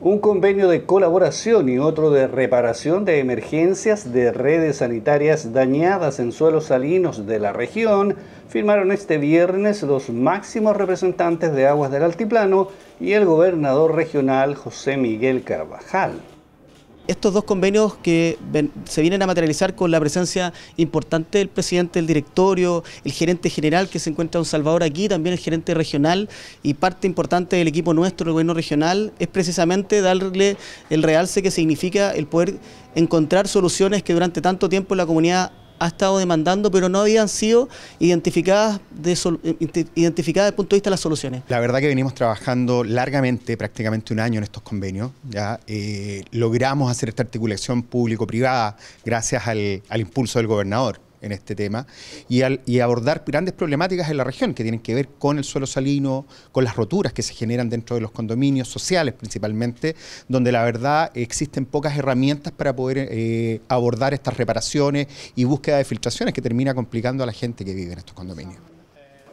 un convenio de colaboración y otro de reparación de emergencias de redes sanitarias dañadas en suelos salinos de la región firmaron este viernes los máximos representantes de Aguas del Altiplano y el gobernador regional José Miguel Carvajal estos dos convenios que se vienen a materializar con la presencia importante del presidente del directorio, el gerente general que se encuentra en Salvador aquí, también el gerente regional y parte importante del equipo nuestro, el gobierno regional, es precisamente darle el realce que significa el poder encontrar soluciones que durante tanto tiempo la comunidad ha estado demandando, pero no habían sido identificadas, de eh, identificadas desde el punto de vista de las soluciones. La verdad que venimos trabajando largamente, prácticamente un año en estos convenios. ¿ya? Eh, logramos hacer esta articulación público-privada gracias al impulso del gobernador en este tema y, abordar grandes problemáticas en la región que tienen que ver con el suelo salino, con las roturas que se generan dentro de los condominios sociales principalmente, donde la verdad existen pocas herramientas para poder eh, abordar estas reparaciones y búsqueda de filtraciones que termina complicando a la gente que vive en estos condominios.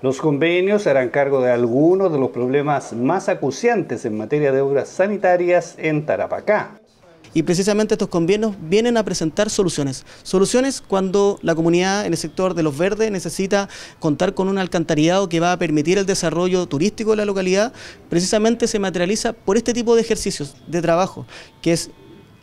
Los convenios harán cargo de algunos de los problemas más acuciantes en materia de obras sanitarias en Tarapacá y precisamente estos convenios vienen a presentar soluciones. Soluciones cuando la comunidad en el sector de los verdes necesita contar con un alcantarillado que va a permitir el desarrollo turístico de la localidad, precisamente se materializa por este tipo de ejercicios de trabajo, que es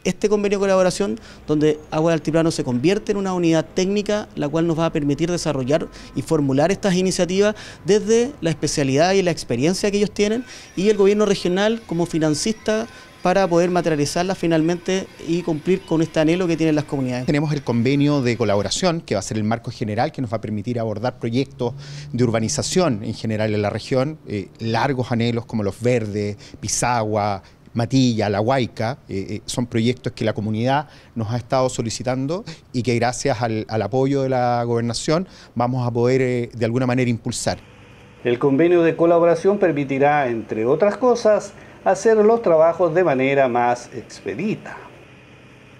este convenio de colaboración donde Agua de Altiplano se convierte en una unidad técnica la cual nos va a permitir desarrollar y formular estas iniciativas desde la especialidad y la experiencia que ellos tienen y el gobierno regional como financista para poder materializarla finalmente y cumplir con este anhelo que tienen las comunidades. Tenemos el convenio de colaboración, que va a ser el marco general que nos va a permitir abordar proyectos de urbanización en general en la región, eh, largos anhelos como los verdes, Pisagua, Matilla, La Huayca, eh, eh, son proyectos que la comunidad nos ha estado solicitando y que gracias al, apoyo de la gobernación vamos a poder de alguna manera impulsar. El convenio de colaboración permitirá, entre otras cosas, hacer los trabajos de manera más expedita.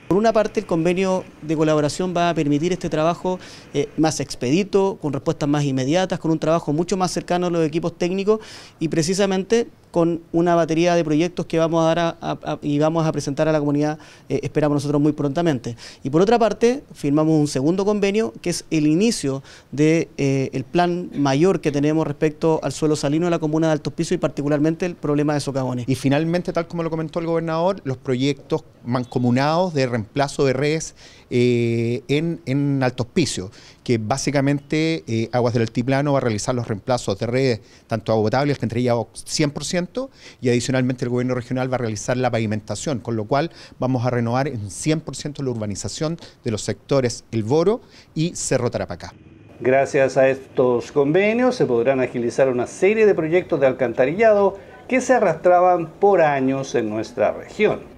Por una parte, el convenio de colaboración va a permitir este trabajo eh, más expedito, con respuestas más inmediatas, con un trabajo mucho más cercano a los equipos técnicos y precisamente con una batería de proyectos que vamos a dar y vamos a presentar a la comunidad, eh, esperamos nosotros muy prontamente. Y por otra parte, firmamos un segundo convenio que es el inicio del de, eh, plan mayor que tenemos respecto al suelo salino de la comuna de Altos Pisos y particularmente el problema de socavones. Y finalmente, tal como lo comentó el gobernador, los proyectos mancomunados de reemplazo de redes eh, en, en Altos que básicamente Aguas del Altiplano va a realizar los reemplazos de redes, tanto agotables que entre 100%, y adicionalmente el gobierno regional va a realizar la pavimentación, con lo cual vamos a renovar en 100% la urbanización de los sectores El Boro y Cerro Tarapacá. Gracias a estos convenios se podrán agilizar una serie de proyectos de alcantarillado que se arrastraban por años en nuestra región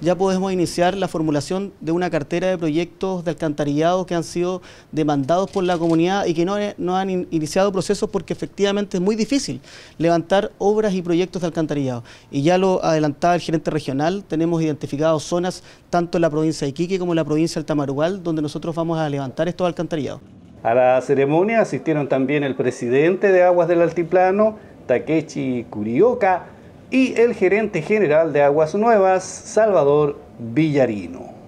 ya podemos iniciar la formulación de una cartera de proyectos de alcantarillado que han sido demandados por la comunidad y que no, han iniciado procesos porque efectivamente es muy difícil levantar obras y proyectos de alcantarillado. Y ya lo adelantaba el gerente regional, tenemos identificado zonas tanto en la provincia de Iquique como en la provincia del Tamarugal donde nosotros vamos a levantar estos alcantarillados. A la ceremonia asistieron también el presidente de Aguas del Altiplano, Takechi Curioca y el gerente general de Aguas Nuevas, Salvador Villarino.